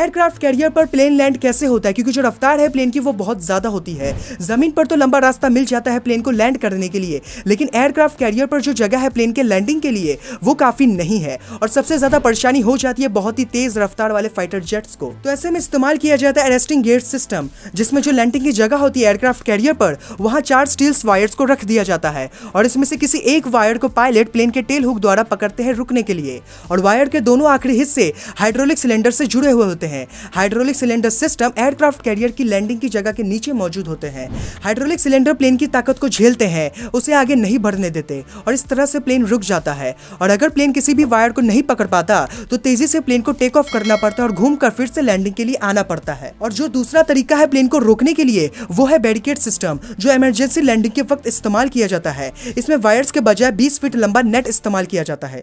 aircraft carrier पर plane land कैसे होता है क्योंकि जो रफ्तार है प्लेन की वो बहुत ज़्यादा होती है ज़मीन पर तो लंबा रास्ता मिल जाता है प्लेन को लैंड करने के लिए लेकिन एयरक्राफ्ट कैरियर पर जो जगह है प्लेन के लैंडिंग के लिए वो काफ़ी नहीं है और सबसे ज़्यादा परेशानी हो जाती है बहुत ही तेज़ रफ्तार वाले फाइटर जेट्स को तो ऐसे में इस्तेमाल किया जाता है अरेस्टिंग गेट सिस्टम जिसमें जो लैंडिंग की जगह होती है एयरक्राफ्ट कैरियर पर वहाँ चार स्टील्स वायर्स को रख दिया जाता है और इसमें से किसी एक वायर को पायलट प्लेन के टेल हुक द्वारा पकड़ते हैं रुकने के लिए और वायर के दोनों आखिरी हिस्से हाइड्रोलिक सिलेंडर से जुड़े हुए होते हैं हैं hydraulic cylinder system aircraft carrier की लैंडिंग की जगह के नीचे मौजूद होते हैं हाइड्रोलिक सिलेंडर प्लेन की ताकत को झेलते हैं उसे आगे नहीं बढ़ने देते और इस तरह से प्लेन रुक जाता है और अगर प्लेन किसी भी वायर को नहीं पकड़ पाता तो तेजी से प्लेन को टेक ऑफ करना पड़ता है और घूमकर फिर से लैंडिंग के लिए आना पड़ता है और जो दूसरा तरीका है प्लेन को रोकने के लिए वो है बैरिकेड सिस्टम जो इमरजेंसी लैंडिंग के वक्त इस्तेमाल किया जाता है इसमें वायर्स के बजाय 20 फीट लंबा नेट इस्तेमाल किया जाता है